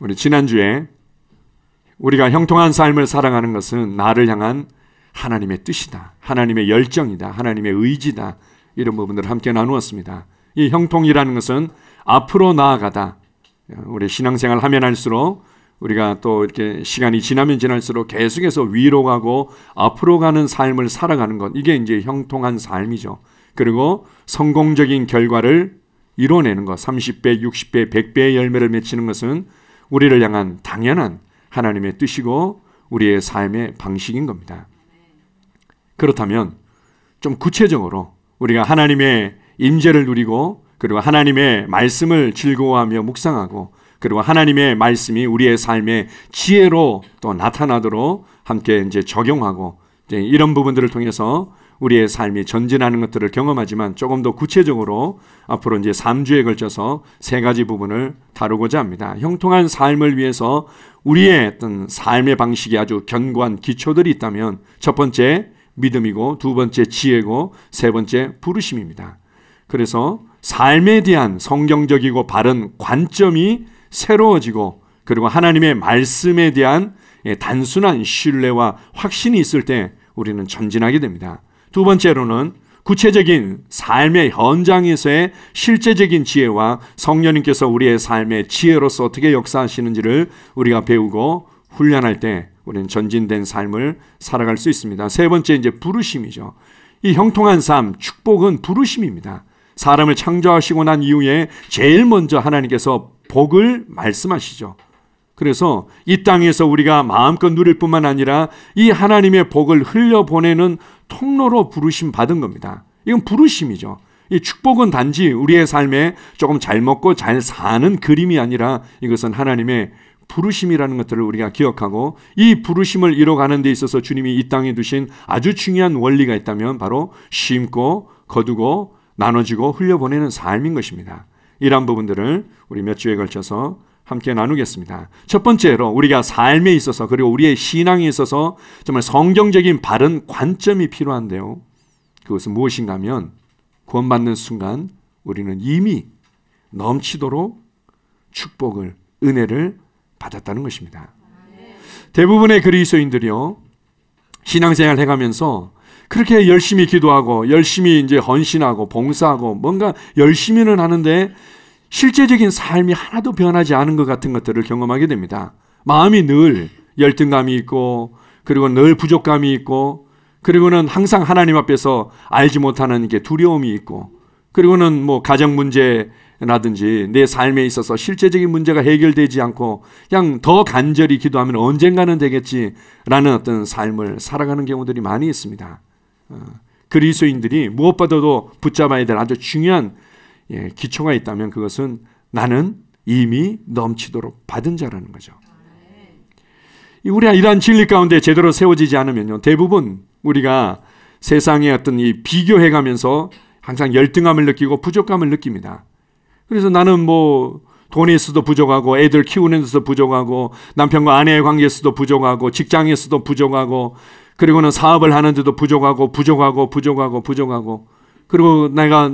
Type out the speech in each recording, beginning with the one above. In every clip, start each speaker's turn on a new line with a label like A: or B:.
A: 우리 지난주에 우리가 형통한 삶을 사랑하는 것은 나를 향한 하나님의 뜻이다. 하나님의 열정이다. 하나님의 의지다. 이런 부분들을 함께 나누었습니다. 이 형통이라는 것은 앞으로 나아가다. 우리 신앙생활 하면 할수록 우리가 또 이렇게 시간이 지나면 지날수록 계속해서 위로 가고 앞으로 가는 삶을 살아가는 것. 이게 이제 형통한 삶이죠. 그리고 성공적인 결과를 이뤄내는 것. 30배, 60배, 100배의 열매를 맺히는 것은 우리를 향한 당연한 하나님의 뜻이고 우리의 삶의 방식인 겁니다. 그렇다면 좀 구체적으로 우리가 하나님의 임재를 누리고 그리고 하나님의 말씀을 즐거워하며 묵상하고 그리고 하나님의 말씀이 우리의 삶의 지혜로 또 나타나도록 함께 이제 적용하고 이제 이런 부분들을 통해서 우리의 삶이 전진하는 것들을 경험하지만 조금 더 구체적으로 앞으로 이제 3주에 걸쳐서 세 가지 부분을 다루고자 합니다. 형통한 삶을 위해서 우리의 어떤 삶의 방식이 아주 견고한 기초들이 있다면 첫 번째 믿음이고 두 번째 지혜고 세 번째 부르심입니다. 그래서 삶에 대한 성경적이고 바른 관점이 새로워지고 그리고 하나님의 말씀에 대한 예, 단순한 신뢰와 확신이 있을 때 우리는 전진하게 됩니다. 두 번째로는 구체적인 삶의 현장에서의 실제적인 지혜와 성령님께서 우리의 삶의 지혜로서 어떻게 역사하시는지를 우리가 배우고 훈련할 때 우리는 전진된 삶을 살아갈 수 있습니다. 세 번째 이제 부르심이죠. 이 형통한 삶, 축복은 부르심입니다. 사람을 창조하시고 난 이후에 제일 먼저 하나님께서 복을 말씀하시죠. 그래서 이 땅에서 우리가 마음껏 누릴 뿐만 아니라 이 하나님의 복을 흘려보내는 통로로 부르심 받은 겁니다. 이건 부르심이죠. 이 축복은 단지 우리의 삶에 조금 잘 먹고 잘 사는 그림이 아니라 이것은 하나님의 부르심이라는 것들을 우리가 기억하고 이 부르심을 이뤄가는 데 있어서 주님이 이 땅에 두신 아주 중요한 원리가 있다면 바로 심고 거두고 나눠지고 흘려보내는 삶인 것입니다. 이러한 부분들을 우리 몇 주에 걸쳐서 함께 나누겠습니다. 첫 번째로 우리가 삶에 있어서 그리고 우리의 신앙에 있어서 정말 성경적인 바른 관점이 필요한데요. 그것은 무엇인가 하면 구원받는 순간 우리는 이미 넘치도록 축복을 은혜를 받았다는 것입니다. 대부분의 그리스도인들이요. 신앙생활 해 가면서 그렇게 열심히 기도하고 열심히 이제 헌신하고 봉사하고 뭔가 열심히는 하는데 실제적인 삶이 하나도 변하지 않은 것 같은 것들을 경험하게 됩니다. 마음이 늘 열등감이 있고 그리고 늘 부족감이 있고 그리고는 항상 하나님 앞에서 알지 못하는 게 두려움이 있고 그리고는 뭐 가정 문제라든지 내 삶에 있어서 실제적인 문제가 해결되지 않고 그냥 더 간절히 기도하면 언젠가는 되겠지라는 어떤 삶을 살아가는 경우들이 많이 있습니다. 어, 그리스도인들이 무엇보다도 붙잡아야 될 아주 중요한 예, 기초가 있다면 그것은 나는 이미 넘치도록 받은 자라는 거죠. 우리가 이러한 진리 가운데 제대로 세워지지 않으면요. 대부분 우리가 세상의 어떤 이 비교해 가면서 항상 열등감을 느끼고 부족감을 느낍니다. 그래서 나는 뭐 돈에 있어도 부족하고 애들 키우는 데서 부족하고 남편과 아내의 관계에서도 부족하고 직장에서도 부족하고 그리고는 사업을 하는데도 부족하고 부족하고 부족하고 부족하고 그리고 내가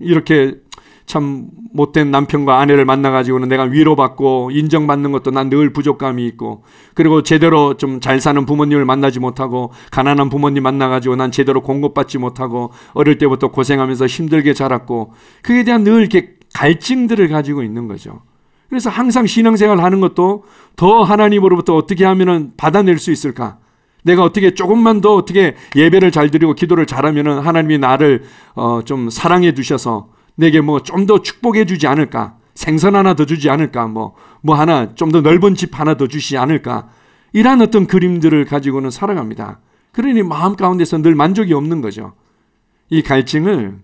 A: 이렇게 참 못된 남편과 아내를 만나가지고는 내가 위로받고 인정받는 것도 난 늘 부족감이 있고 그리고 제대로 좀 잘 사는 부모님을 만나지 못하고 가난한 부모님 만나가지고 난 제대로 공급받지 못하고 어릴 때부터 고생하면서 힘들게 자랐고 그에 대한 늘 이렇게 갈증들을 가지고 있는 거죠. 그래서 항상 신앙생활 하는 것도 더 하나님으로부터 어떻게 하면은 받아낼 수 있을까? 내가 어떻게 조금만 더 어떻게 예배를 잘 드리고 기도를 잘하면은 하나님이 나를 어 좀 사랑해 주셔서 내게 뭐 좀 더 축복해 주지 않을까? 생선 하나 더 주지 않을까? 뭐뭐 뭐 하나 좀 더 넓은 집 하나 더 주시지 않을까? 이런 어떤 그림들을 가지고는 살아갑니다. 그러니 마음 가운데서 늘 만족이 없는 거죠. 이 갈증을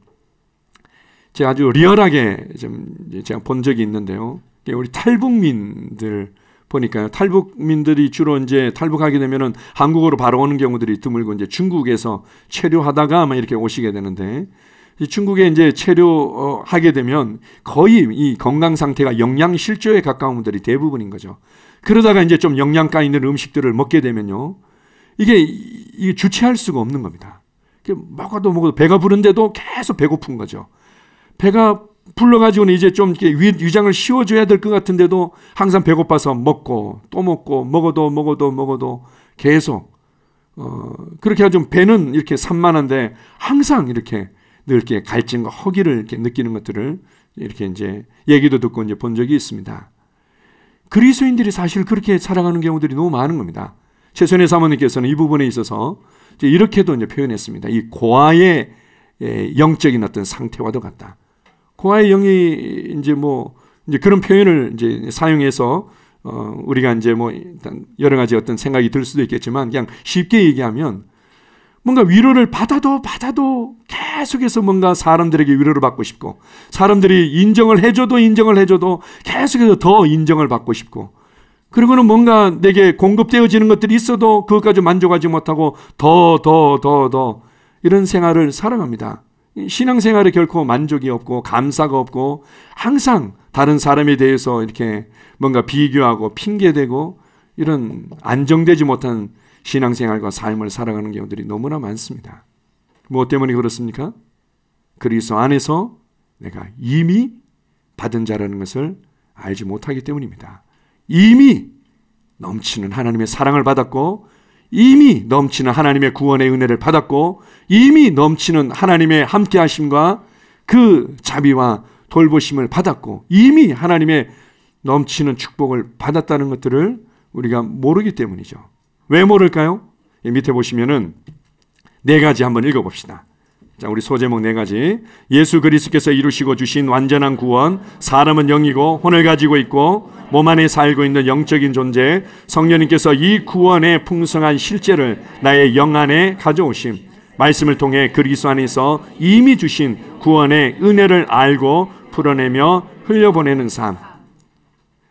A: 제가 아주 리얼하게 좀 제가 본 적이 있는데요. 우리 탈북민들 보니까요. 탈북민들이 주로 이제 탈북하게 되면은 한국으로 바로 오는 경우들이 드물고 이제 중국에서 체류하다가 막 이렇게 오시게 되는데 중국에 이제 체류하게 되면 거의 이 건강 상태가 영양실조에 가까운 분들이 대부분인 거죠. 그러다가 이제 좀 영양가 있는 음식들을 먹게 되면요. 이게, 이게 주체할 수가 없는 겁니다. 그 먹어도 먹어도 배가 부른데도 계속 배고픈 거죠. 배가 불러가지고는 이제 좀 위장을 씌워줘야 될 것 같은데도 항상 배고파서 먹고 또 먹고 먹어도 먹어도 먹어도 계속 어, 그렇게 해 하좀 배는 이렇게 산만한데 항상 이렇게 늘 이렇게 갈증과 허기를 이렇게 느끼는 것들을 이렇게 이제 얘기도 듣고 이제 본 적이 있습니다. 그리스도인들이 사실 그렇게 살아가는 경우들이 너무 많은 겁니다. 최선의 사모님께서는 이 부분에 있어서 이렇게도 이제 표현했습니다. 이 고아의 영적인 어떤 상태와도 같다. 고아의 영이 이제 뭐 이제 그런 표현을 이제 사용해서 어 우리가 이제 뭐 일단 여러 가지 어떤 생각이 들 수도 있겠지만 그냥 쉽게 얘기하면 뭔가 위로를 받아도 받아도 계속해서 뭔가 사람들에게 위로를 받고 싶고 사람들이 인정을 해줘도 인정을 해줘도 계속해서 더 인정을 받고 싶고 그리고는 뭔가 내게 공급되어지는 것들이 있어도 그것까지 만족하지 못하고 더 더 더 더 이런 생활을 살아갑니다. 신앙생활에 결코 만족이 없고 감사가 없고 항상 다른 사람에 대해서 이렇게 뭔가 비교하고 핑계대고 이런 안정되지 못한 신앙생활과 삶을 살아가는 경우들이 너무나 많습니다. 무엇 뭐 때문에 그렇습니까? 그리스도 안에서 내가 이미 받은 자라는 것을 알지 못하기 때문입니다. 이미 넘치는 하나님의 사랑을 받았고 이미 넘치는 하나님의 구원의 은혜를 받았고 이미 넘치는 하나님의 함께하심과 그 자비와 돌보심을 받았고 이미 하나님의 넘치는 축복을 받았다는 것들을 우리가 모르기 때문이죠. 왜 모를까요? 밑에 보시면은 네 가지 한번 읽어봅시다. 자, 우리 소제목 네 가지. 예수 그리스께서 이루시고 주신 완전한 구원, 사람은 영이고 혼을 가지고 있고 몸 안에 살고 있는 영적인 존재 성령님께서 이 구원의 풍성한 실제를 나의 영 안에 가져오심 말씀을 통해 그리스도 안에서 이미 주신 구원의 은혜를 알고 풀어내며 흘려보내는 삶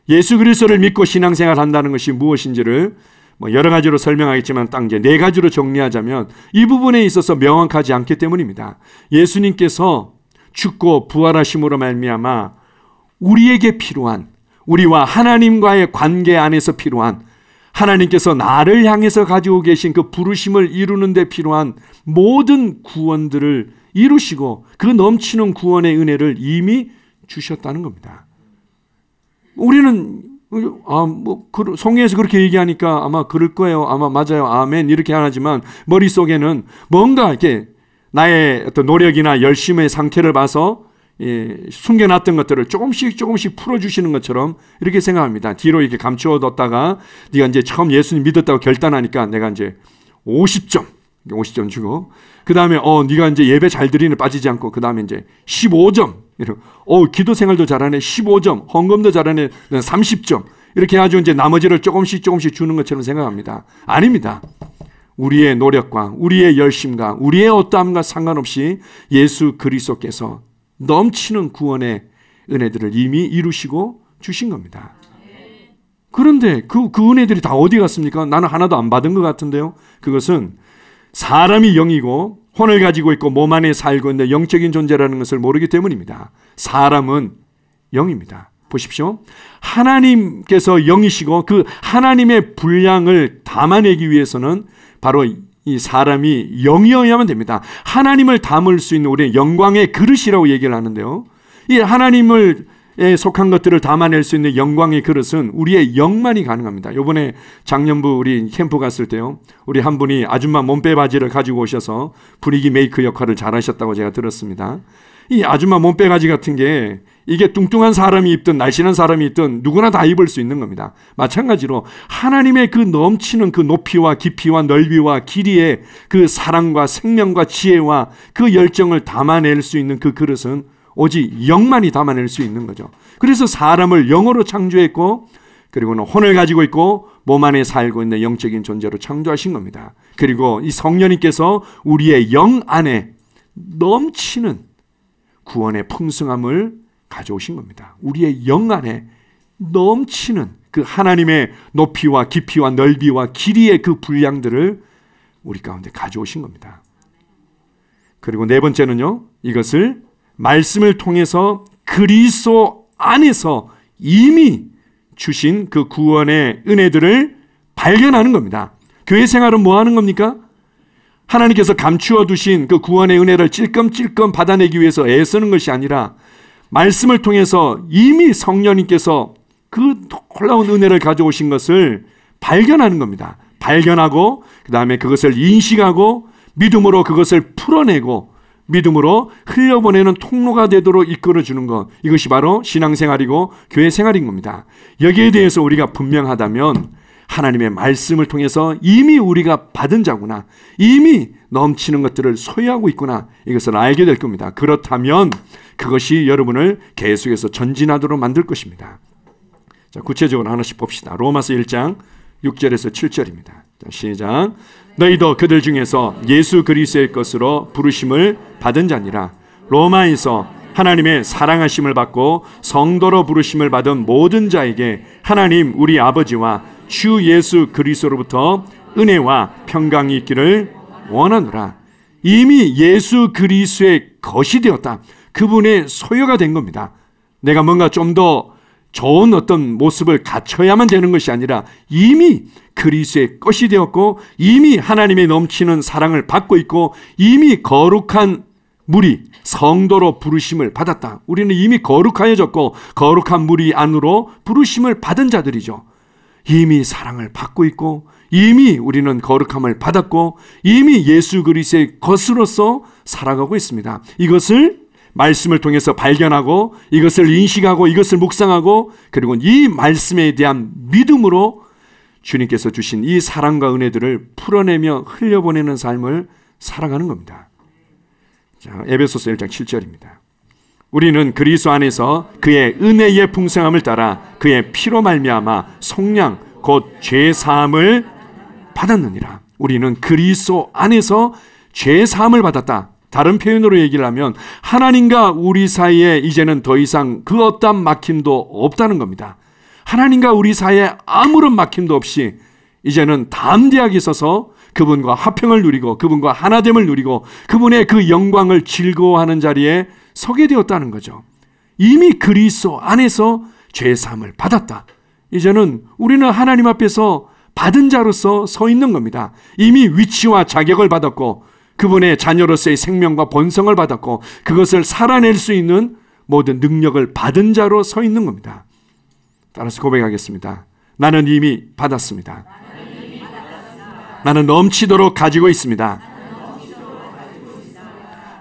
A: 예수 그리스도를 믿고 신앙생활 한다는 것이 무엇인지를 뭐 여러 가지로 설명하겠지만 딱이네 가지로 정리하자면 이 부분에 있어서 명확하지 않기 때문입니다. 예수님께서 죽고 부활하심으로 말미암아 우리에게 필요한 우리와 하나님과의 관계 안에서 필요한 하나님께서 나를 향해서 가지고 계신 그 부르심을 이루는 데 필요한 모든 구원들을 이루시고 그 넘치는 구원의 은혜를 이미 주셨다는 겁니다. 우리는 아, 뭐, 그, 성경에서 그렇게 얘기하니까 아마 그럴 거예요. 아마 맞아요. 아멘. 이렇게 하지만 머릿속에는 뭔가 이렇게 나의 어떤 노력이나 열심의 상태를 봐서 예, 숨겨놨던 것들을 조금씩 조금씩 풀어주시는 것처럼 이렇게 생각합니다. 뒤로 이렇게 감추어뒀다가 네가 이제 처음 예수님 믿었다고 결단하니까 내가 이제 50점, 50점 주고 그 다음에 어 네가 이제 예배 잘 드리는 빠지지 않고 그 다음에 이제 15점, 어 기도 생활도 잘하네 15점, 헌금도 잘하네 30점 이렇게 해가지고 이제 나머지를 조금씩 조금씩 주는 것처럼 생각합니다. 아닙니다. 우리의 노력과 우리의 열심과 우리의 어떠함과 상관없이 예수 그리스도께서 넘치는 구원의 은혜들을 이미 이루시고 주신 겁니다. 그런데 그, 그 은혜들이 다 어디 갔습니까? 나는 하나도 안 받은 것 같은데요. 그것은 사람이 영이고 혼을 가지고 있고 몸 안에 살고 있는데 영적인 존재라는 것을 모르기 때문입니다. 사람은 영입니다. 보십시오. 하나님께서 영이시고 그 하나님의 분량을 담아내기 위해서는 바로 이 사람이 영이어야만 됩니다. 하나님을 담을 수 있는 우리의 영광의 그릇이라고 얘기를 하는데요. 이 하나님을 속한 것들을 담아낼 수 있는 영광의 그릇은 우리의 영만이 가능합니다. 요번에 작년부 우리 캠프 갔을 때요. 우리 한 분이 아줌마 몸빼 바지를 가지고 오셔서 분위기 메이크 역할을 잘 하셨다고 제가 들었습니다. 이 아줌마 몸빼가지 같은 게 이게 뚱뚱한 사람이 입든 날씬한 사람이 입든 누구나 다 입을 수 있는 겁니다. 마찬가지로 하나님의 그 넘치는 그 높이와 깊이와 넓이와 길이의 그 사랑과 생명과 지혜와 그 열정을 담아낼 수 있는 그 그릇은 오직 영만이 담아낼 수 있는 거죠. 그래서 사람을 영으로 창조했고 그리고는 혼을 가지고 있고 몸 안에 살고 있는 영적인 존재로 창조하신 겁니다. 그리고 이 성령님께서 우리의 영 안에 넘치는 구원의 풍성함을 가져오신 겁니다. 우리의 영 안에 넘치는 그 하나님의 높이와 깊이와 넓이와 길이의 그 분량들을 우리 가운데 가져오신 겁니다. 그리고 네 번째는요. 이것을 말씀을 통해서 그리스도 안에서 이미 주신 그 구원의 은혜들을 발견하는 겁니다. 교회 생활은 뭐 하는 겁니까? 하나님께서 감추어 두신 그 구원의 은혜를 찔끔찔끔 받아내기 위해서 애쓰는 것이 아니라 말씀을 통해서 이미 성령님께서 그 놀라운 은혜를 가져오신 것을 발견하는 겁니다. 발견하고 그 다음에 그것을 인식하고 믿음으로 그것을 풀어내고 믿음으로 흘려보내는 통로가 되도록 이끌어주는 것 이것이 바로 신앙생활이고 교회생활인 겁니다. 여기에 대해서 우리가 분명하다면 하나님의 말씀을 통해서 이미 우리가 받은 자구나. 이미 넘치는 것들을 소유하고 있구나. 이것을 알게 될 겁니다. 그렇다면 그것이 여러분을 계속해서 전진하도록 만들 것입니다. 자, 구체적으로 하나씩 봅시다. 로마서 1장 6절에서 7절입니다. 자, 시작. 너희도 그들 중에서 예수 그리스도의 것으로 부르심을 받은 자니라. 로마에서 하나님의 사랑하심을 받고 성도로 부르심을 받은 모든 자에게 하나님 우리 아버지와 주 예수 그리스도로부터 은혜와 평강이 있기를 원하노라. 이미 예수 그리스도의 것이 되었다. 그분의 소유가 된 겁니다. 내가 뭔가 좀 더 좋은 어떤 모습을 갖춰야만 되는 것이 아니라 이미 그리스의 것이 되었고 이미 하나님의 넘치는 사랑을 받고 있고 이미 거룩한 물이 성도로 부르심을 받았다. 우리는 이미 거룩하여졌고 거룩한 무리 안으로 부르심을 받은 자들이죠. 이미 사랑을 받고 있고 이미 우리는 거룩함을 받았고 이미 예수 그리스의 것으로서 살아가고 있습니다. 이것을 말씀을 통해서 발견하고 이것을 인식하고 이것을 묵상하고 그리고 이 말씀에 대한 믿음으로 주님께서 주신 이 사랑과 은혜들을 풀어내며 흘려보내는 삶을 살아가는 겁니다. 자, 에베소서 1장 7절입니다. 우리는 그리스도 안에서 그의 은혜의 풍성함을 따라 그의 피로 말미암아 성량 곧 죄 사함을 받았느니라. 우리는 그리스도 안에서 죄 사함을 받았다. 다른 표현으로 얘기를 하면 하나님과 우리 사이에 이제는 더 이상 그 어떤 막힘도 없다는 겁니다. 하나님과 우리 사이에 아무런 막힘도 없이 이제는 담대하게 서서 그분과 화평을 누리고 그분과 하나됨을 누리고 그분의 그 영광을 즐거워하는 자리에 서게 되었다는 거죠. 이미 그리스도 안에서 죄 사함을 받았다. 이제는 우리는 하나님 앞에서 받은 자로서 서 있는 겁니다. 이미 위치와 자격을 받았고 그분의 자녀로서의 생명과 본성을 받았고 그것을 살아낼 수 있는 모든 능력을 받은 자로 서 있는 겁니다. 따라서 고백하겠습니다. 나는 이미 받았습니다. 나는 넘치도록 가지고 있습니다.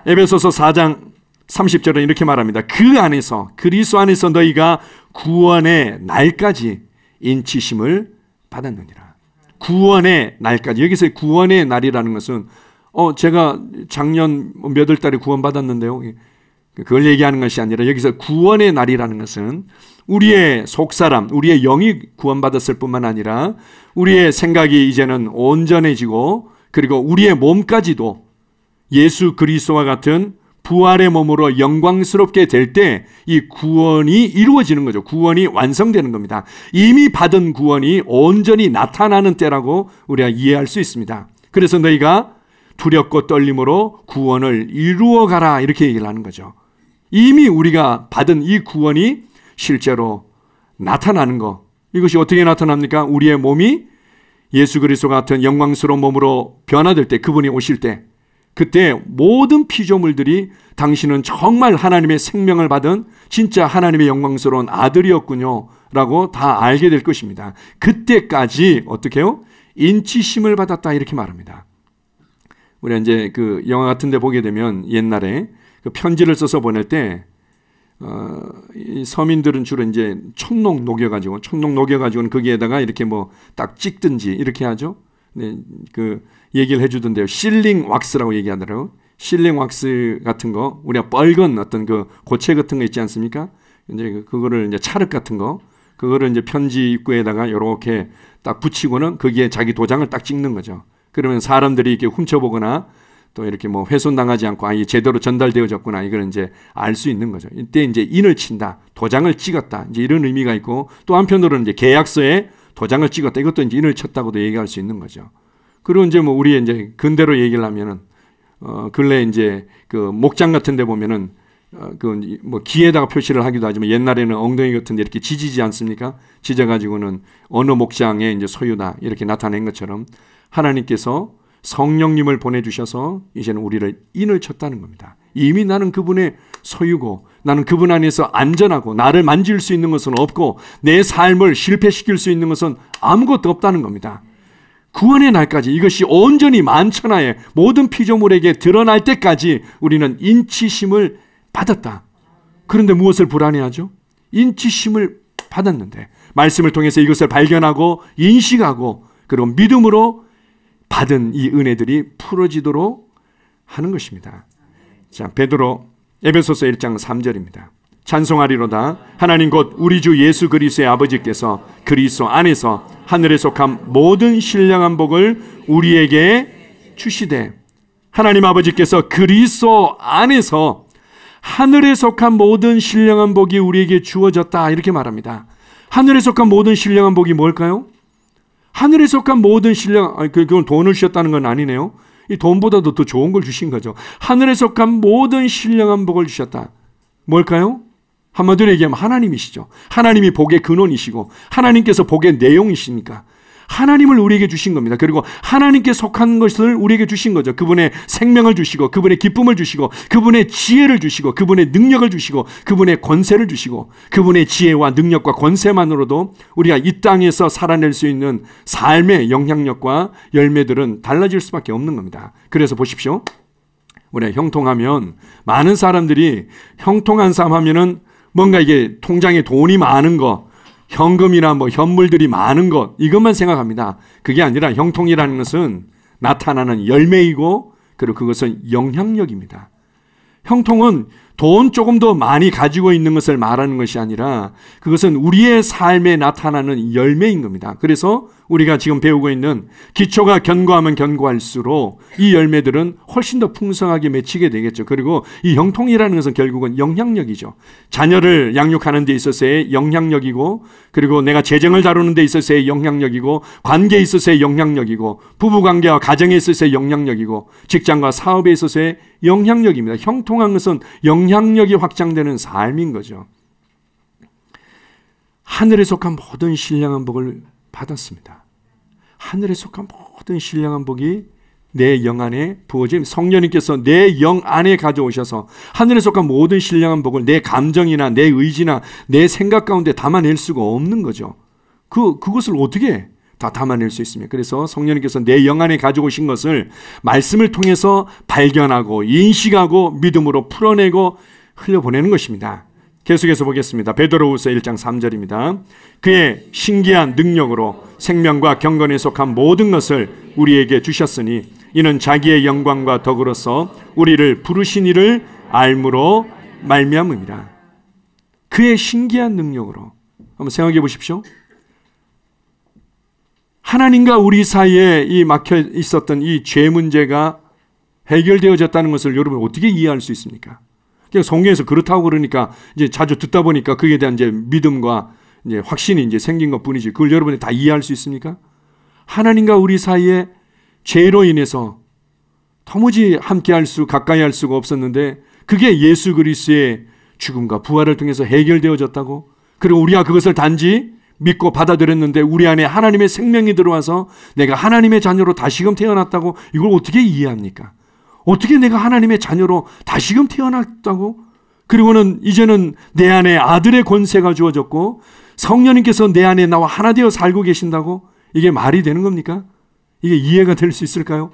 A: 에베소서 4장 30절은 이렇게 말합니다. 그 안에서 그리스도 안에서 너희가 구원의 날까지 인치심을 받았느니라. 구원의 날까지 여기서 구원의 날이라는 것은 어 제가 작년 뭐 몇월 달에 구원 받았는데요. 그걸 얘기하는 것이 아니라 여기서 구원의 날이라는 것은 우리의 속사람, 우리의 영이 구원받았을 뿐만 아니라 우리의 생각이 이제는 온전해지고 그리고 우리의 몸까지도 예수 그리스도와 같은 부활의 몸으로 영광스럽게 될 때 이 구원이 이루어지는 거죠. 구원이 완성되는 겁니다. 이미 받은 구원이 온전히 나타나는 때라고 우리가 이해할 수 있습니다. 그래서 너희가 두렵고 떨림으로 구원을 이루어 가라 이렇게 얘기를 하는 거죠. 이미 우리가 받은 이 구원이 실제로 나타나는 것. 이것이 어떻게 나타납니까? 우리의 몸이 예수 그리스도 같은 영광스러운 몸으로 변화될 때, 그분이 오실 때, 그때 모든 피조물들이 당신은 정말 하나님의 생명을 받은 진짜 하나님의 영광스러운 아들이었군요. 라고 다 알게 될 것입니다. 그때까지 어떻게 해요? 인치심을 받았다. 이렇게 말합니다. 우리가 이제 그 영화 같은 데 보게 되면 옛날에 그 편지를 써서 보낼 때 어, 이 서민들은 주로 이제 촌농 녹여가지고 촌농 녹여가지고는 거기에다가 이렇게 뭐 딱 찍든지 이렇게 하죠. 네, 그 얘기를 해주던데요. 실링 왁스라고 얘기하더라고. 실링 왁스 같은 거 우리가 뻘건 어떤 그 고체 같은 거 있지 않습니까? 이제 그, 그거를 이제 찰흙 같은 거 그거를 이제 편지 입구에다가 이렇게 딱 붙이고는 거기에 자기 도장을 딱 찍는 거죠. 그러면 사람들이 이렇게 훔쳐보거나 또 이렇게 뭐 훼손당하지 않고 아 제대로 전달되어졌구나 이거는 이제 알 수 있는 거죠. 이때 이제 인을 친다, 도장을 찍었다 이제 이런 의미가 있고 또 한편으로는 이제 계약서에 도장을 찍었다 이것도 이제 인을 쳤다고도 얘기할 수 있는 거죠. 그리고 이제 뭐 우리 이제 근대로 얘기를 하면은 어 근래 이제 그 목장 같은데 보면은 어 그뭐 기에다가 표시를 하기도 하지만 옛날에는 엉덩이 같은데 이렇게 지지지 않습니까? 지져 가지고는 어느 목장의 이제 소유다 이렇게 나타낸 것처럼 하나님께서 성령님을 보내주셔서 이제는 우리를 인을 쳤다는 겁니다. 이미 나는 그분의 소유고 나는 그분 안에서 안전하고 나를 만질 수 있는 것은 없고 내 삶을 실패시킬 수 있는 것은 아무것도 없다는 겁니다. 구원의 날까지 이것이 온전히 만천하에 모든 피조물에게 드러날 때까지 우리는 인치심을 받았다. 그런데 무엇을 불안해하죠? 인치심을 받았는데 말씀을 통해서 이것을 발견하고 인식하고 그리고 믿음으로 받은 이 은혜들이 풀어지도록 하는 것입니다. 자, 베드로 에베소서 1장 3절입니다. 찬송하리로다 하나님 곧 우리 주 예수 그리스의 아버지께서 그리스 안에서 하늘에 속한 모든 신령한 복을 우리에게 주시되 하나님 아버지께서 그리스 안에서 하늘에 속한 모든 신령한 복이 우리에게 주어졌다 이렇게 말합니다. 하늘에 속한 모든 신령한 복이 뭘까요? 하늘에 속한 모든 신령, 아니, 그, 그건 돈을 주셨다는 건 아니네요. 이 돈보다도 더 좋은 걸 주신 거죠. 하늘에 속한 모든 신령한 복을 주셨다. 뭘까요? 한마디로 얘기하면 하나님이시죠. 하나님이 복의 근원이시고 하나님께서 복의 내용이시니까 하나님을 우리에게 주신 겁니다. 그리고 하나님께 속한 것을 우리에게 주신 거죠. 그분의 생명을 주시고 그분의 기쁨을 주시고 그분의 지혜를 주시고 그분의 능력을 주시고 그분의 권세를 주시고 그분의 지혜와 능력과 권세만으로도 우리가 이 땅에서 살아낼 수 있는 삶의 영향력과 열매들은 달라질 수밖에 없는 겁니다. 그래서 보십시오. 우리가 형통하면 많은 사람들이 형통한 삶 하면은 뭔가 이게 통장에 돈이 많은 것, 현금이나 뭐 현물들이 많은 것 이것만 생각합니다. 그게 아니라 형통이라는 것은 나타나는 열매이고 그리고 그것은 영향력입니다. 형통은 돈 조금 더 많이 가지고 있는 것을 말하는 것이 아니라 그것은 우리의 삶에 나타나는 열매인 겁니다. 그래서 우리가 지금 배우고 있는 기초가 견고하면 견고할수록 이 열매들은 훨씬 더 풍성하게 맺히게 되겠죠. 그리고 이 형통이라는 것은 결국은 영향력이죠. 자녀를 양육하는 데 있어서의 영향력이고 그리고 내가 재정을 다루는 데 있어서의 영향력이고 관계에 있어서의 영향력이고 부부 관계와 가정에 있어서의 영향력이고 직장과 사업에 있어서의 영향력입니다. 형통한 것은 영향력 영향력이 확장되는 삶인 거죠. 하늘에 속한 모든 신령한 복을 받았습니다. 하늘에 속한 모든 신령한 복이 내 영 안에 부어짐 성령님께서 내 영 안에 가져오셔서 하늘에 속한 모든 신령한 복을 내 감정이나 내 의지나 내 생각 가운데 담아낼 수가 없는 거죠. 그 그것을 어떻게 다 담아낼 수 있습니다. 그래서 성령님께서 내 영 안에 가지고 오신 것을 말씀을 통해서 발견하고 인식하고 믿음으로 풀어내고 흘려보내는 것입니다. 계속해서 보겠습니다. 베드로우서 1장 3절입니다. 그의 신기한 능력으로 생명과 경건에 속한 모든 것을 우리에게 주셨으니 이는 자기의 영광과 덕으로서 우리를 부르신 이를 알므로 말미암음이라. 그의 신기한 능력으로 한번 생각해 보십시오. 하나님과 우리 사이에 이 막혀 있었던 이 죄 문제가 해결되어졌다는 것을 여러분 어떻게 이해할 수 있습니까? 그냥 성경에서 그렇다고 그러니까 이제 자주 듣다 보니까 그에 대한 이제 믿음과 이제 확신이 이제 생긴 것 뿐이지 그걸 여러분이 다 이해할 수 있습니까? 하나님과 우리 사이에 죄로 인해서 도무지 함께 할 수, 가까이 할 수가 없었는데 그게 예수 그리스의 죽음과 부활을 통해서 해결되어졌다고 그리고 우리가 그것을 단지 믿고 받아들였는데 우리 안에 하나님의 생명이 들어와서 내가 하나님의 자녀로 다시금 태어났다고 이걸 어떻게 이해합니까? 어떻게 내가 하나님의 자녀로 다시금 태어났다고? 그리고는 이제는 내 안에 아들의 권세가 주어졌고 성령님께서 내 안에 나와 하나 되어 살고 계신다고? 이게 말이 되는 겁니까? 이게 이해가 될 수 있을까요?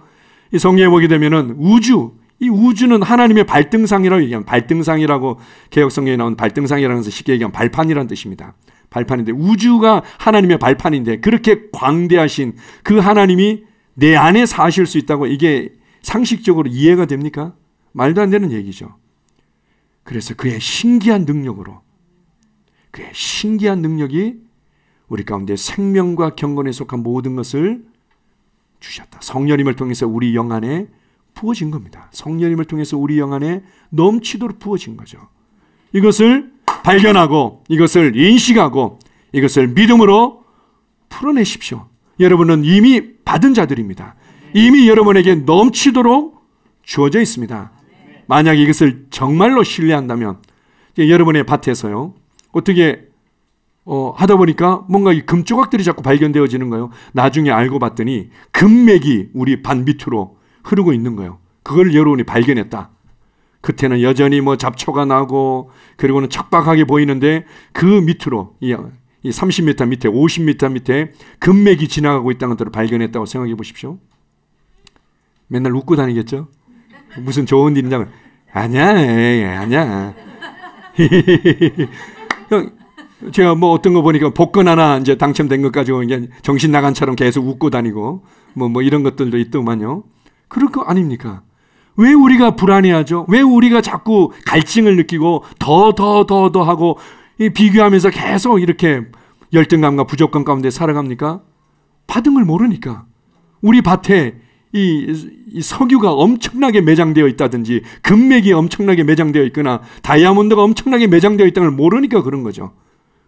A: 이 성경에 보게 되면은 우주, 이 우주는 하나님의 발등상이라고 얘기하면 발등상이라고 개혁성경에 나온 발등상이라는 것은 쉽게 얘기하면 발판이라는 뜻입니다. 발판인데 우주가 하나님의 발판인데 그렇게 광대하신 그 하나님이 내 안에 사실 수 있다고 이게 상식적으로 이해가 됩니까? 말도 안 되는 얘기죠. 그래서 그의 신기한 능력으로 그의 신기한 능력이 우리 가운데 생명과 경건에 속한 모든 것을 주셨다. 성령님을 통해서 우리 영 안에 부어진 겁니다. 성령님을 통해서 우리 영 안에 넘치도록 부어진 거죠. 이것을 발견하고 이것을 인식하고 이것을 믿음으로 풀어내십시오. 여러분은 이미 받은 자들입니다. 이미 여러분에게 넘치도록 주어져 있습니다. 만약 이것을 정말로 신뢰한다면 여러분의 밭에서요 어떻게 어, 하다 보니까 뭔가 이 금조각들이 자꾸 발견되어지는 거예요. 나중에 알고 봤더니 금맥이 우리 밭 밑으로 흐르고 있는 거예요. 그걸 여러분이 발견했다. 그때는 여전히 뭐 잡초가 나고 그리고는 척박하게 보이는데 그 밑으로 이 30m 밑에 50m 밑에 금맥이 지나가고 있다는 것을 발견했다고 생각해 보십시오. 맨날 웃고 다니겠죠? 무슨 좋은 일이냐고. 아니야, 에이, 예, 아니야. 제가 뭐 어떤 거 보니까 복권 하나 이제 당첨된 것가지 뭐 정신 나간 처럼 계속 웃고 다니고 뭐뭐 뭐 이런 것들도 있더만요. 그럴 거 아닙니까? 왜 우리가 불안해하죠? 왜 우리가 자꾸 갈증을 느끼고 더 더 더 더 하고 비교하면서 계속 이렇게 열등감과 부족감 가운데 살아갑니까? 받은 걸 모르니까. 우리 밭에 이, 이, 석유가 엄청나게 매장되어 있다든지 금맥이 엄청나게 매장되어 있거나 다이아몬드가 엄청나게 매장되어 있다는 걸 모르니까 그런 거죠.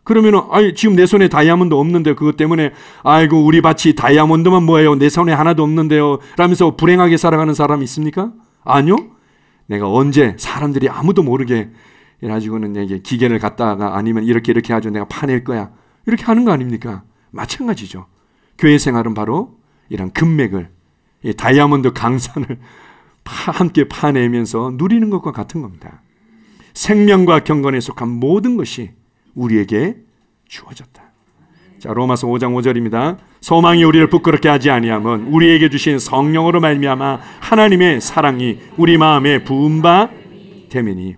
A: 그러면은 아니 지금 내 손에 다이아몬드 없는데 그것 때문에 아이고 우리 밭이 다이아몬드만 뭐예요 내 손에 하나도 없는데요 라면서 불행하게 살아가는 사람이 있습니까? 아니요. 내가 언제 사람들이 아무도 모르게 가지고는 내게 기계를 갖다가 아니면 이렇게 이렇게 해가지고 내가 파낼 거야. 이렇게 하는 거 아닙니까? 마찬가지죠. 교회 생활은 바로 이런 금맥을 다이아몬드 강산을 파, 함께 파내면서 누리는 것과 같은 겁니다. 생명과 경건에 속한 모든 것이 우리에게 주어졌다. 자, 로마서 5장 5절입니다. 소망이 우리를 부끄럽게 하지 아니함은 우리에게 주신 성령으로 말미암아 하나님의 사랑이 우리 마음에 부은 바 되미니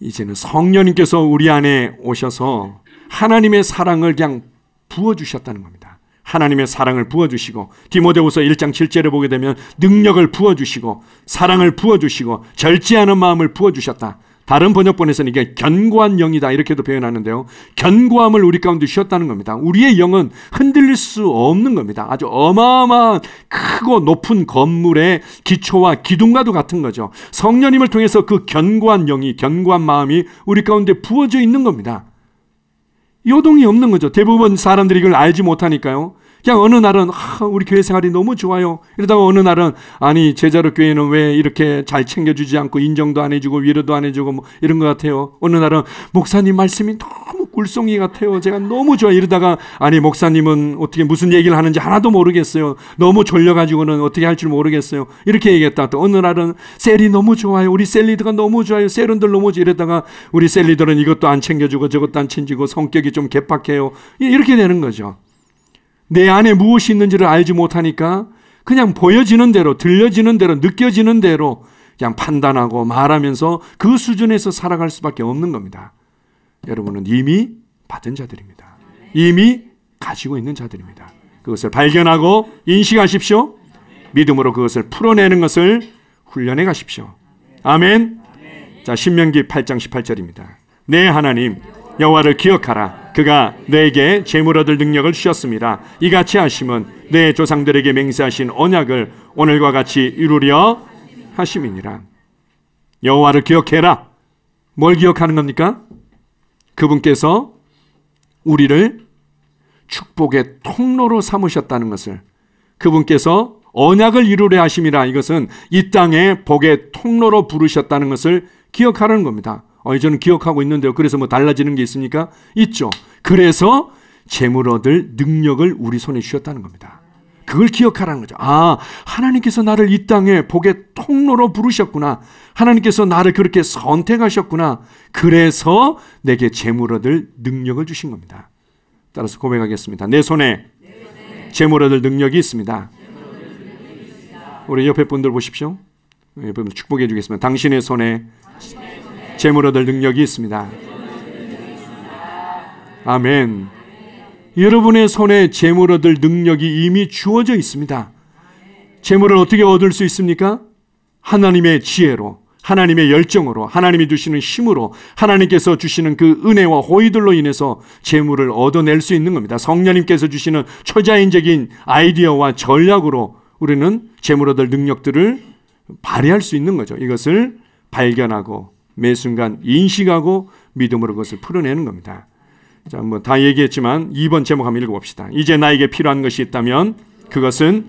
A: 이제는 성령님께서 우리 안에 오셔서 하나님의 사랑을 그냥 부어 주셨다는 겁니다. 하나님의 사랑을 부어 주시고 디모데후서 1장 7절을 보게 되면 능력을 부어 주시고 사랑을 부어 주시고 절제하는 마음을 부어 주셨다. 다른 번역본에서는 이게 견고한 영이다 이렇게도 표현하는데요. 견고함을 우리 가운데 쉬었다는 겁니다. 우리의 영은 흔들릴 수 없는 겁니다. 아주 어마어마한 크고 높은 건물의 기초와 기둥과도 같은 거죠. 성령님을 통해서 그 견고한 영이 견고한 마음이 우리 가운데 부어져 있는 겁니다. 요동이 없는 거죠. 대부분 사람들이 이걸 알지 못하니까요. 그냥 어느 날은 아, 우리 교회 생활이 너무 좋아요. 이러다가 어느 날은 아니 제자로 교회는 왜 이렇게 잘 챙겨주지 않고 인정도 안 해주고 위로도 안 해주고 뭐 이런 것 같아요. 어느 날은 목사님 말씀이 너무 꿀송이 같아요. 제가 너무 좋아 이러다가 아니 목사님은 어떻게 무슨 얘기를 하는지 하나도 모르겠어요. 너무 졸려가지고는 어떻게 할 줄 모르겠어요. 이렇게 얘기했다. 또 어느 날은 셀이 너무 좋아요. 우리 셀리드가 너무 좋아요. 셀은들 너무 좋아 요 이러다가 우리 셀리드는 이것도 안 챙겨주고 저것도 안 챙기고 성격이 좀 개팍해요. 이렇게 되는 거죠. 내 안에 무엇이 있는지를 알지 못하니까 그냥 보여지는 대로, 들려지는 대로, 느껴지는 대로 그냥 판단하고 말하면서 그 수준에서 살아갈 수밖에 없는 겁니다. 여러분은 이미 받은 자들입니다. 이미 가지고 있는 자들입니다. 그것을 발견하고 인식하십시오. 믿음으로 그것을 풀어내는 것을 훈련해 가십시오. 아멘. 자, 신명기 8장 18절입니다. 내 네, 하나님 여호와를 기억하라. 그가 내게 재물 얻을 능력을 주셨습니다. 이같이 하심은 내 조상들에게 맹세하신 언약을 오늘과 같이 이루려 하심이니라. 여호와를 기억해라. 뭘 기억하는 겁니까? 그분께서 우리를 축복의 통로로 삼으셨다는 것을 그분께서 언약을 이루려 하심이라 이것은 이 땅의 복의 통로로 부르셨다는 것을 기억하는 겁니다. 어, 저는 기억하고 있는데요. 그래서 뭐 달라지는 게 있습니까? 있죠. 그래서 재물 얻을 능력을 우리 손에 쥐었다는 겁니다. 그걸 기억하라는 거죠. 아, 하나님께서 나를 이 땅에 복의 통로로 부르셨구나. 하나님께서 나를 그렇게 선택하셨구나. 그래서 내게 재물 얻을 능력을 주신 겁니다. 따라서 고백하겠습니다. 내 손에 재물 얻을 능력이 있습니다. 우리 옆에 분들 보십시오. 옆에 분들 축복해 주겠습니다. 당신의 손에 재물 얻을 능력이 있습니다. 아멘. 여러분의 손에 재물 얻을 능력이 이미 주어져 있습니다. 재물을 어떻게 얻을 수 있습니까? 하나님의 지혜로, 하나님의 열정으로, 하나님이 주시는 힘으로, 하나님께서 주시는 그 은혜와 호의들로 인해서 재물을 얻어낼 수 있는 겁니다. 성령님께서 주시는 초자연적인 아이디어와 전략으로 우리는 재물 얻을 능력들을 발휘할 수 있는 거죠. 이것을 발견하고 매 순간 인식하고 믿음으로 그것을 풀어내는 겁니다. 자, 뭐 다 얘기했지만 2번 제목 한번 읽어봅시다. 이제 나에게 필요한 것이 있다면 그것은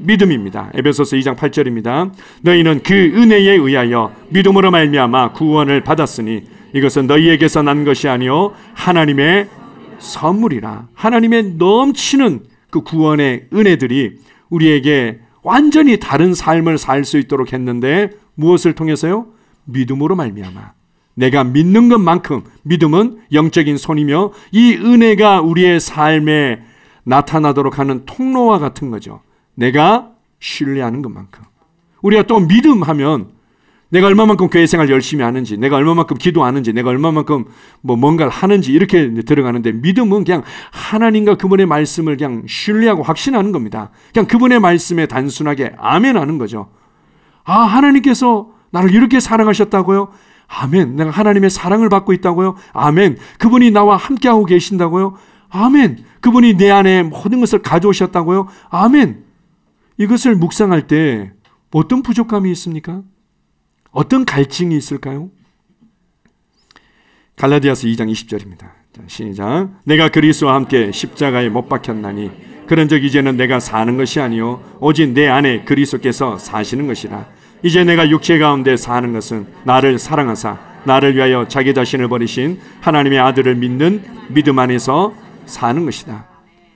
A: 믿음입니다. 에베소서 2장 8절입니다. 너희는 그 은혜에 의하여 믿음으로 말미암아 구원을 받았으니 이것은 너희에게서 난 것이 아니요 하나님의 선물이라. 하나님의 넘치는 그 구원의 은혜들이 우리에게 완전히 다른 삶을 살 수 있도록 했는데 무엇을 통해서요? 믿음으로 말미암아 내가 믿는 것만큼 믿음은 영적인 손이며 이 은혜가 우리의 삶에 나타나도록 하는 통로와 같은 거죠. 내가 신뢰하는 것만큼. 우리가 또 믿음하면 내가 얼마만큼 교회 생활 열심히 하는지, 내가 얼마만큼 기도하는지, 내가 얼마만큼 뭐 뭔가를 하는지 이렇게 들어가는데 믿음은 그냥 하나님과 그분의 말씀을 그냥 신뢰하고 확신하는 겁니다. 그냥 그분의 말씀에 단순하게 아멘 하는 거죠. 아, 하나님께서 나를 이렇게 사랑하셨다고요? 아멘. 내가 하나님의 사랑을 받고 있다고요? 아멘. 그분이 나와 함께하고 계신다고요? 아멘. 그분이 내 안에 모든 것을 가져오셨다고요? 아멘. 이것을 묵상할 때 어떤 부족함이 있습니까? 어떤 갈증이 있을까요? 갈라디아서 2장 20절입니다. 시작. 내가 그리스와 함께 십자가에 못 박혔나니 그런즉 이제는 내가 사는 것이 아니요 오직 내 안에 그리스께서 사시는 것이라. 이제 내가 육체 가운데 사는 것은 나를 사랑하사 나를 위하여 자기 자신을 버리신 하나님의 아들을 믿는 믿음 안에서 사는 것이다.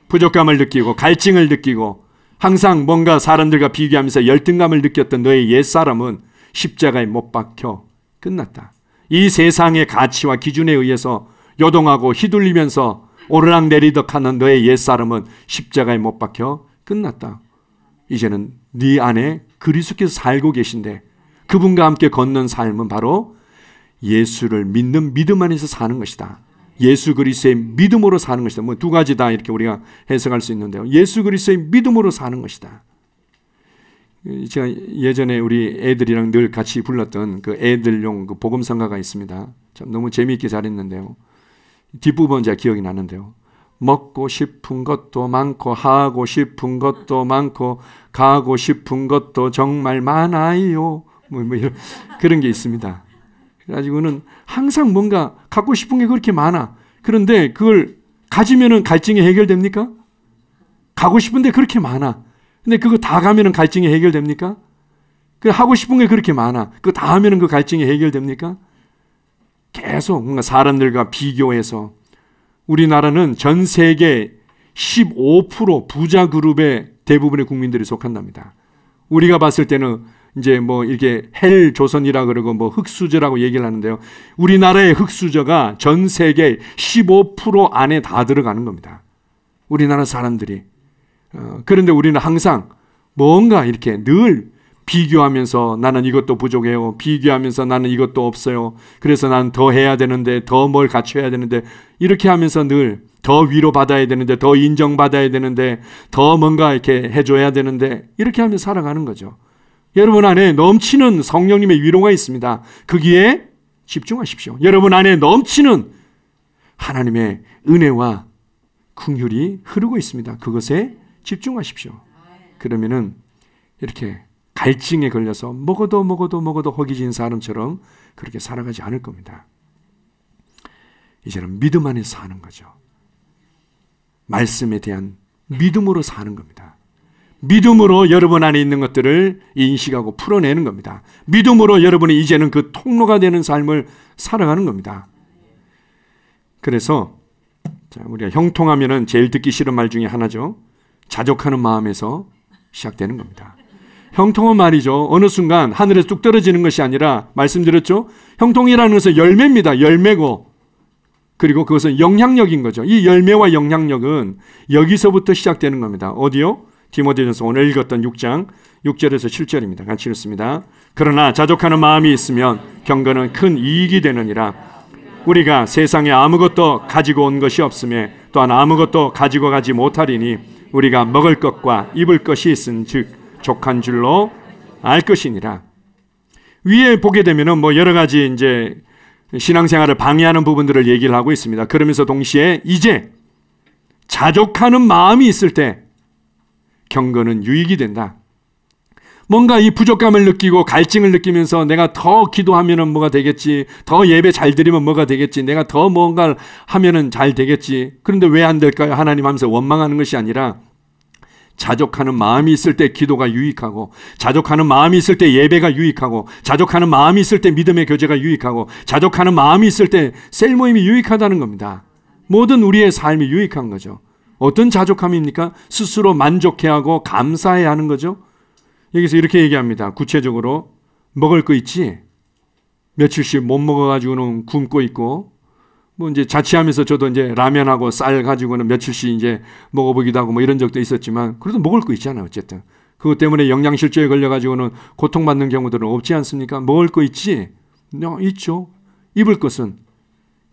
A: 부족감을 느끼고 갈증을 느끼고 항상 뭔가 사람들과 비교하면서 열등감을 느꼈던 너의 옛사람은 십자가에 못 박혀 끝났다. 이 세상의 가치와 기준에 의해서 요동하고 휘둘리면서 오르락내리덕하는 너의 옛사람은 십자가에 못 박혀 끝났다. 이제는 네 안에 그리스께서 살고 계신데 그분과 함께 걷는 삶은 바로 예수를 믿는 믿음 안에서 사는 것이다. 예수 그리스의 믿음으로 사는 것이다. 뭐 두 가지다 이렇게 우리가 해석할 수 있는데요. 예수 그리스의 믿음으로 사는 것이다. 제가 예전에 우리 애들이랑 늘 같이 불렀던 그 애들용 그 복음상가가 있습니다. 참 너무 재미있게 잘했는데요. 뒷부분 제가 기억이 나는데요. 먹고 싶은 것도 많고 하고 싶은 것도 많고 가고 싶은 것도 정말 많아요. 뭐, 뭐 이런 그런 게 있습니다. 그래가지고는 항상 뭔가 갖고 싶은 게 그렇게 많아. 그런데 그걸 가지면은 갈증이 해결됩니까? 가고 싶은데 그렇게 많아. 근데 그거 다 가면은 갈증이 해결됩니까? 그 하고 싶은 게 그렇게 많아. 그거 다 하면은 그 갈증이 해결됩니까? 계속 뭔가 사람들과 비교해서 우리나라는 전 세계 15% 부자 그룹의 대부분의 국민들이 속한답니다. 우리가 봤을 때는 이제 뭐 이렇게 헬 조선이라 그러고 뭐 흑수저라고 얘기를 하는데요. 우리나라의 흑수저가 전 세계 15% 안에 다 들어가는 겁니다. 우리나라 사람들이. 어, 그런데 우리는 항상 뭔가 이렇게 늘 비교하면서 나는 이것도 부족해요. 비교하면서 나는 이것도 없어요. 그래서 나는 더 해야 되는데 더 뭘 갖춰야 되는데 이렇게 하면서 늘 더 위로받아야 되는데 더 인정받아야 되는데 더 뭔가 이렇게 해줘야 되는데 이렇게 하면 살아가는 거죠. 여러분 안에 넘치는 성령님의 위로가 있습니다. 거기에 집중하십시오. 여러분 안에 넘치는 하나님의 은혜와 긍휼이 흐르고 있습니다. 그것에 집중하십시오. 그러면은 이렇게 갈증에 걸려서 먹어도 먹어도 먹어도 허기진 사람처럼 그렇게 살아가지 않을 겁니다. 이제는 믿음 안에 사는 거죠. 말씀에 대한 믿음으로 사는 겁니다. 믿음으로 여러분 안에 있는 것들을 인식하고 풀어내는 겁니다. 믿음으로 여러분이 이제는 그 통로가 되는 삶을 살아가는 겁니다. 그래서 우리가 형통하면 제일 듣기 싫은 말 중에 하나죠. 자족하는 마음에서 시작되는 겁니다. 형통은 말이죠. 어느 순간 하늘에 뚝 떨어지는 것이 아니라 말씀드렸죠. 형통이라는 것은 열매입니다. 열매고. 그리고 그것은 영향력인 거죠. 이 열매와 영향력은 여기서부터 시작되는 겁니다. 어디요? 디모데전서 오늘 읽었던 6장 6절에서 7절입니다. 같이 읽습니다. 그러나 자족하는 마음이 있으면 경건은 큰 이익이 되느니라. 우리가 세상에 아무것도 가지고 온 것이 없음에 또한 아무것도 가지고 가지 못하리니 우리가 먹을 것과 입을 것이 있은즉 족한 줄로 알 것이니라. 위에 보게 되면은 뭐 여러 가지 이제 신앙생활을 방해하는 부분들을 얘기를 하고 있습니다. 그러면서 동시에 이제 자족하는 마음이 있을 때 경건은 유익이 된다. 뭔가 이 부족감을 느끼고 갈증을 느끼면서 내가 더기도하면 뭐가 되겠지. 더 예배 잘 드리면 뭐가 되겠지. 내가 더 뭔가를 하면잘 되겠지. 그런데 왜 안 될까요? 하나님 하면서 원망하는 것이 아니라 자족하는 마음이 있을 때 기도가 유익하고 자족하는 마음이 있을 때 예배가 유익하고 자족하는 마음이 있을 때 믿음의 교제가 유익하고 자족하는 마음이 있을 때셀 모임이 유익하다는 겁니다. 모든 우리의 삶이 유익한 거죠. 어떤 자족함입니까? 스스로 만족해하고 감사해야 하는 거죠. 여기서 이렇게 얘기합니다. 구체적으로 먹을 거 있지? 며칠씩 못 먹어가지고는 굶고 있고 뭐 이제 자취하면서 저도 이제 라면하고 쌀 가지고는 며칠씩 이제 먹어보기도 하고 뭐 이런 적도 있었지만 그래도 먹을 거 있잖아요. 어쨌든. 그것 때문에 영양실조에 걸려가지고는 고통받는 경우들은 없지 않습니까? 먹을 거 있지? 어, 있죠. 입을 것은.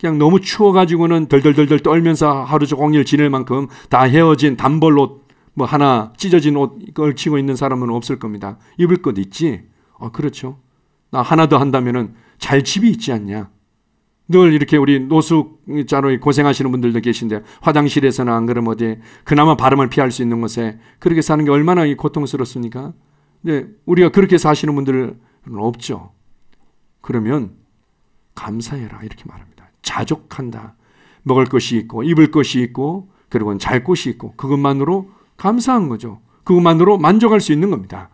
A: 그냥 너무 추워가지고는 덜덜덜덜 떨면서 하루 종일 지낼 만큼 다 헤어진 단벌 옷, 뭐 하나 찢어진 옷 걸치고 있는 사람은 없을 겁니다. 입을 것 있지? 어, 그렇죠. 나 하나 더 한다면은 잘 집이 있지 않냐? 늘 이렇게 우리 노숙자로 고생하시는 분들도 계신데 화장실에서나안 그러면 어디 그나마 바람을 피할 수 있는 곳에 그렇게 사는 게 얼마나 고통스럽습니까? 근데 우리가 그렇게 사시는 분들은 없죠. 그러면 감사해라 이렇게 말합니다. 자족한다. 먹을 것이 있고 입을 것이 있고 그리고는 잘 곳이 있고 그것만으로 감사한 거죠. 그것만으로 만족할 수 있는 겁니다.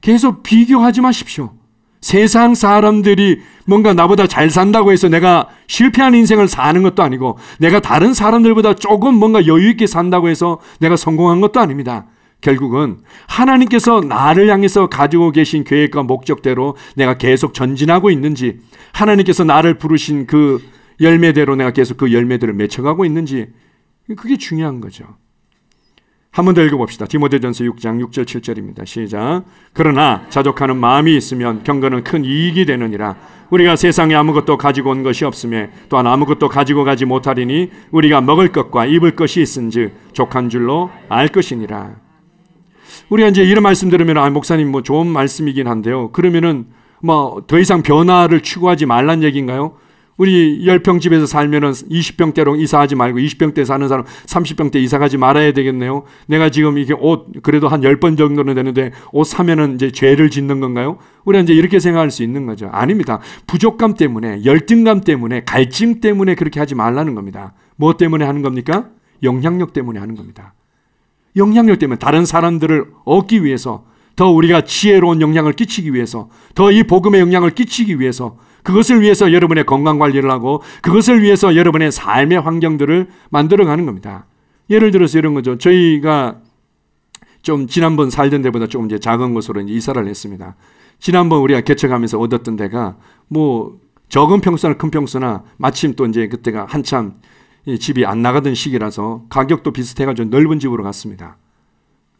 A: 계속 비교하지 마십시오. 세상 사람들이 뭔가 나보다 잘 산다고 해서 내가 실패한 인생을 사는 것도 아니고 내가 다른 사람들보다 조금 뭔가 여유있게 산다고 해서 내가 성공한 것도 아닙니다. 결국은 하나님께서 나를 향해서 가지고 계신 계획과 목적대로 내가 계속 전진하고 있는지 하나님께서 나를 부르신 그 열매대로 내가 계속 그 열매들을 맺혀가고 있는지 그게 중요한 거죠. 한번 더 읽어봅시다. 디모데전서 6장 6절 7절입니다. 시작. 그러나 자족하는 마음이 있으면 경건은 큰 이익이 되느니라. 우리가 세상에 아무것도 가지고 온 것이 없음에 또한 아무것도 가지고 가지 못하리니 우리가 먹을 것과 입을 것이 있은즉 족한 줄로 알 것이니라. 우리가 이제 이런 말씀 들으면 아 목사님 뭐 좋은 말씀이긴 한데요. 그러면은 뭐 더 이상 변화를 추구하지 말란 얘기인가요? 우리 10평 집에서 살면은 20평대로 이사하지 말고 20평대 사는 사람 30평대 이사 가지 말아야 되겠네요. 내가 지금 이게 옷 그래도 한 10번 정도는 되는데 옷 사면은 이제 죄를 짓는 건가요? 우리가 이제 이렇게 생각할 수 있는 거죠. 아닙니다. 부족감 때문에, 열등감 때문에, 갈증 때문에 그렇게 하지 말라는 겁니다. 뭐 때문에 하는 겁니까? 영향력 때문에 하는 겁니다. 영향력 때문에 다른 사람들을 얻기 위해서 더 우리가 지혜로운 영향을 끼치기 위해서 더 이 복음의 영향을 끼치기 위해서 그것을 위해서 여러분의 건강 관리를 하고 그것을 위해서 여러분의 삶의 환경들을 만들어가는 겁니다. 예를 들어서 이런 거죠. 저희가 좀 지난번 살던 데보다 조금 이제 작은 곳으로 이제 이사를 했습니다. 지난번 우리가 개척하면서 얻었던 데가 뭐 적은 평수나 큰 평수나 마침 또 이제 그때가 한참 집이 안 나가던 시기라서 가격도 비슷해가지고 넓은 집으로 갔습니다.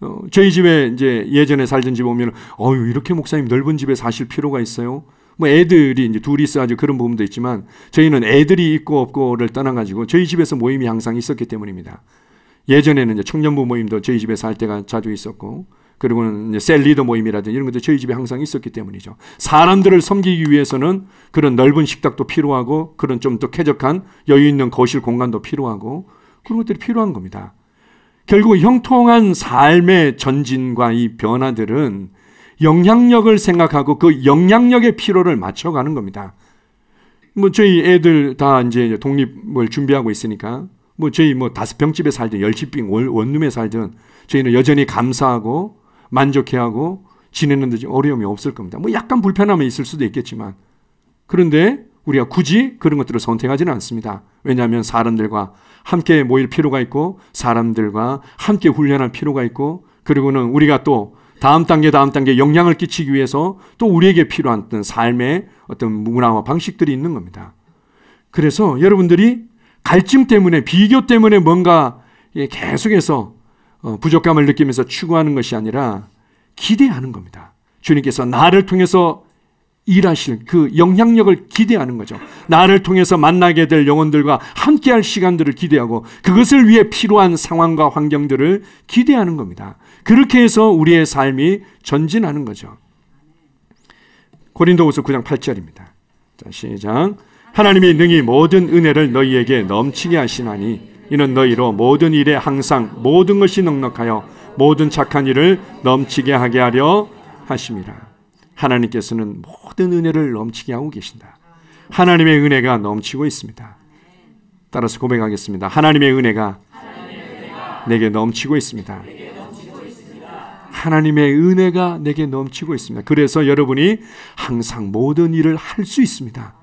A: 어, 저희 집에 이제 예전에 살던 집 오면 어유 이렇게 목사님 넓은 집에 사실 필요가 있어요? 뭐 애들이 이제 둘이 있어가지고 그런 부분도 있지만 저희는 애들이 있고 없고를 떠나가지고 저희 집에서 모임이 항상 있었기 때문입니다. 예전에는 이제 청년부 모임도 저희 집에서 할 때가 자주 있었고 그리고는 이제 셀 리더 모임이라든지 이런 것도 저희 집에 항상 있었기 때문이죠. 사람들을 섬기기 위해서는 그런 넓은 식탁도 필요하고 그런 좀 더 쾌적한 여유 있는 거실 공간도 필요하고 그런 것들이 필요한 겁니다. 결국 형통한 삶의 전진과 이 변화들은 영향력을 생각하고 그 영향력의 피로를 맞춰가는 겁니다. 뭐 저희 애들 다 이제 독립을 준비하고 있으니까 뭐 저희 뭐 다섯 병집에 살든 열집 병 원룸에 살든 저희는 여전히 감사하고 만족해하고 지내는 데 어려움이 없을 겁니다. 뭐 약간 불편함이 있을 수도 있겠지만 그런데 우리가 굳이 그런 것들을 선택하지는 않습니다. 왜냐하면 사람들과 함께 모일 필요가 있고 사람들과 함께 훈련할 필요가 있고 그리고는 우리가 또 다음 단계, 다음 단계 영향을 끼치기 위해서 또 우리에게 필요한 어떤 삶의 어떤 문화와 방식들이 있는 겁니다. 그래서 여러분들이 갈증 때문에 비교 때문에 뭔가 예, 계속해서 어, 부족감을 느끼면서 추구하는 것이 아니라 기대하는 겁니다. 주님께서 나를 통해서 일하실 그 영향력을 기대하는 거죠. 나를 통해서 만나게 될 영혼들과 함께할 시간들을 기대하고 그것을 위해 필요한 상황과 환경들을 기대하는 겁니다. 그렇게 해서 우리의 삶이 전진하는 거죠. 고린도후서 9장 8절입니다. 자, 시작. 하나님이 능히 모든 은혜를 너희에게 넘치게 하시나니 이는 너희로 모든 일에 항상 모든 것이 넉넉하여 모든 착한 일을 넘치게 하게 하려 하심이라. 하나님께서는 모든 은혜를 넘치게 하고 계신다. 하나님의 은혜가 넘치고 있습니다. 따라서 고백하겠습니다. 하나님의 은혜가 내게 넘치고 있습니다. 하나님의 은혜가 내게 넘치고 있습니다. 그래서 여러분이 항상 모든 일을 할 수 있습니다.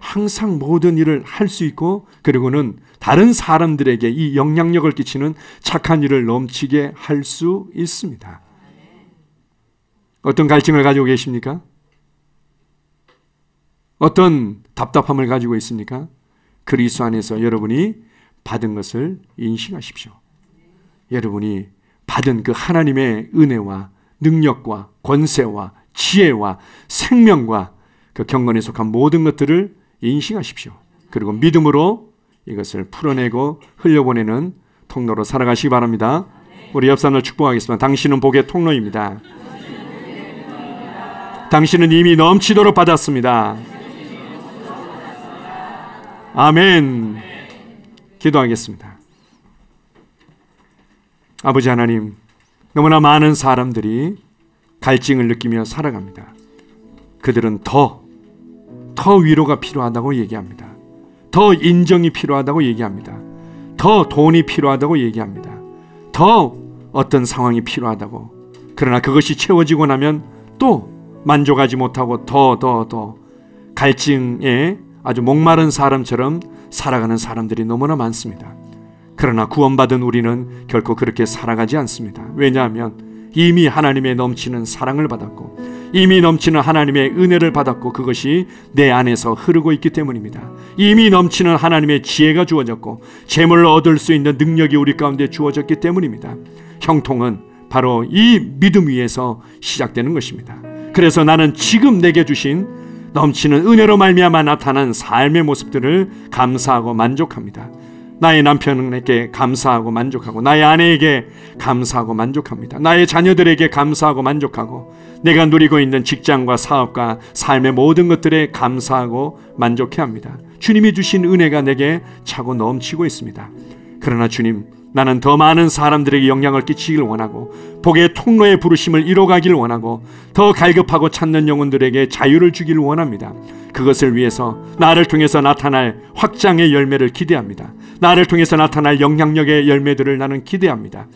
A: 항상 모든 일을 할 수 있고 그리고는 다른 사람들에게 이 영향력을 끼치는 착한 일을 넘치게 할 수 있습니다. 어떤 갈증을 가지고 계십니까? 어떤 답답함을 가지고 있습니까? 그리스 안에서 여러분이 받은 것을 인식하십시오. 여러분이 받은 그 하나님의 은혜와 능력과 권세와 지혜와 생명과 그 경건에 속한 모든 것들을 인식하십시오. 그리고 믿음으로 이것을 풀어내고 흘려보내는 통로로 살아가시기 바랍니다. 우리 옆산을 축복하겠습니다. 당신은 복의 통로입니다. 당신은 이미 넘치도록 받았습니다. 아멘. 기도하겠습니다. 아버지 하나님, 너무나 많은 사람들이 갈증을 느끼며 살아갑니다. 그들은 더, 더 위로가 필요하다고 얘기합니다. 더 인정이 필요하다고 얘기합니다. 더 돈이 필요하다고 얘기합니다. 더 어떤 상황이 필요하다고. 그러나 그것이 채워지고 나면 또 만족하지 못하고 더, 더, 더 갈증에 아주 목마른 사람처럼 살아가는 사람들이 너무나 많습니다. 그러나 구원받은 우리는 결코 그렇게 살아가지 않습니다. 왜냐하면 이미 하나님의 넘치는 사랑을 받았고 이미 넘치는 하나님의 은혜를 받았고 그것이 내 안에서 흐르고 있기 때문입니다. 이미 넘치는 하나님의 지혜가 주어졌고 재물을 얻을 수 있는 능력이 우리 가운데 주어졌기 때문입니다. 형통은 바로 이 믿음 위에서 시작되는 것입니다. 그래서 나는 지금 내게 주신 넘치는 은혜로 말미암아 나타난 삶의 모습들을 감사하고 만족합니다. 나의 남편에게 감사하고 만족하고 나의 아내에게 감사하고 만족합니다. 나의 자녀들에게 감사하고 만족하고 내가 누리고 있는 직장과 사업과 삶의 모든 것들에 감사하고 만족해 합니다. 주님이 주신 은혜가 내게 차고 넘치고 있습니다. 그러나 주님 나는 더 많은 사람들에게 영향을 끼치길 원하고 복의 통로의 부르심을 이뤄가길 원하고 더 갈급하고 찾는 영혼들에게 자유를 주길 원합니다. 그것을 위해서 나를 통해서 나타날 확장의 열매를 기대합니다. 나를 통해서 나타날 영향력의 열매들을 나는 기대합니다.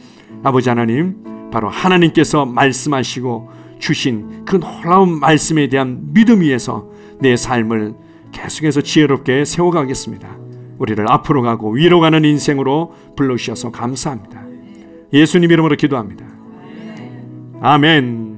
A: 아버지 하나님, 바로 하나님께서 말씀하시고 주신 그 놀라운 말씀에 대한 믿음 위에서 내 삶을 계속해서 지혜롭게 세워가겠습니다. 우리를 앞으로 가고 위로 가는 인생으로 불러주셔서 감사합니다. 예수님 이름으로 기도합니다. 아멘.